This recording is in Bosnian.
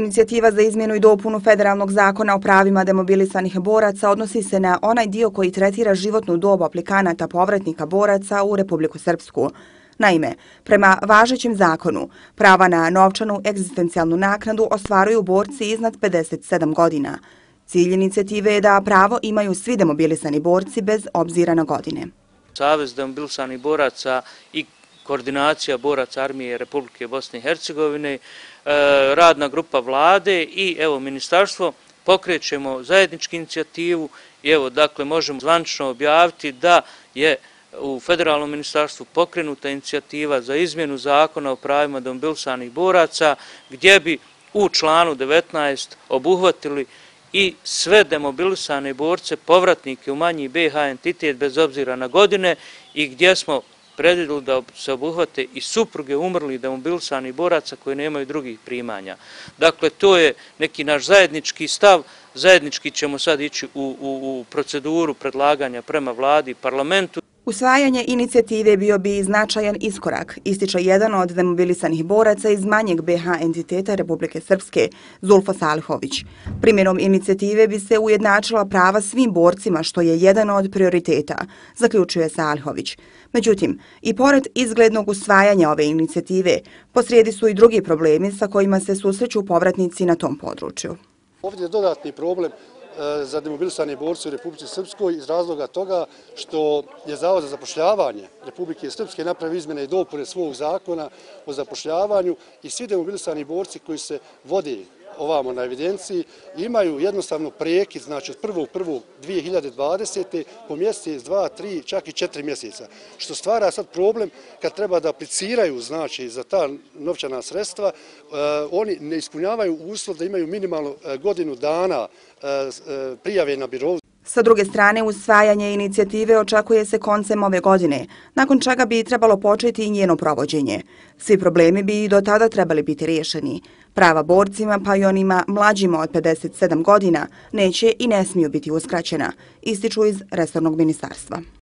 Inicijativa za izmjenu i dopunu Federalnog zakona o pravima demobilisanih boraca odnosi se na onaj dio koji tretira životnu dobu aplikanata povratnika boraca u Republiku Srpsku. Naime, prema važećem zakonu, prava na novčanu egzistencijalnu naknadu ostvaruju borci iznad 57 godina. Cilj inicijative je da pravo imaju svi demobilisani borci bez obzira na godine. Savez demobilisani boraca i koordinacija boraca armije Republike Bosne i Hercegovine, e, radna grupa vlade i evo ministarstvo pokrećemo zajedničku inicijativu i evo dakle možemo zvančno objaviti da je u federalnom ministarstvu pokrenuta inicijativa za izmjenu zakona o pravima dombilsanih boraca gdje bi u članu 19 obuhvatili i sve demobilisane borce, povratnike u manji BH entitet bez obzira na godine i gdje smo predvidjeli da se obuhvate i supruge umrli da mobilisani boraca koji nemaju drugih primanja. Dakle, to je neki naš zajednički stav, zajednički ćemo sad ići u, u, u proceduru predlaganja prema vladi i parlamentu. Usvajanje inicijative bio bi značajan iskorak, ističe jedan od demobilisanih boraca iz manjeg BH entiteta Republike Srpske, Zulfo Salihović. Primjerom inicijative bi se ujednačila prava svim borcima, što je jedan od prioriteta, zaključuje Salihović. Međutim, i pored izglednog usvajanja ove inicijative, posrijedi su i drugi problemi sa kojima se susreću povratnici na tom području. Ovdje je dodatni problem E, za demobilisane borci u Republike Srpskoj iz razloga toga što je Zavod za zapošljavanje Republike Srpske napravi izmjene i dopune svog zakona o zapošljavanju i svi demobilisani borci koji se vode ovamo na evidenciji, imaju jednostavno prijeki, znači od 1.1.2020. po mjesec, dva, tri, čak i četiri mjeseca. Što stvara sad problem kad treba da apliciraju, znači, za ta novčana sredstva, e, oni ne ispunjavaju uslov da imaju minimalno e, godinu dana e, prijave na birovu Sa druge strane, usvajanje inicijative očekuje se koncem ove godine, nakon čega bi trebalo početi i njeno provođenje. Svi problemi bi i do tada trebali biti rješeni. Prava borcima, pa i onima mlađima od 57 godina, neće i ne smiju biti uskraćena, ističu iz Resornog ministarstva.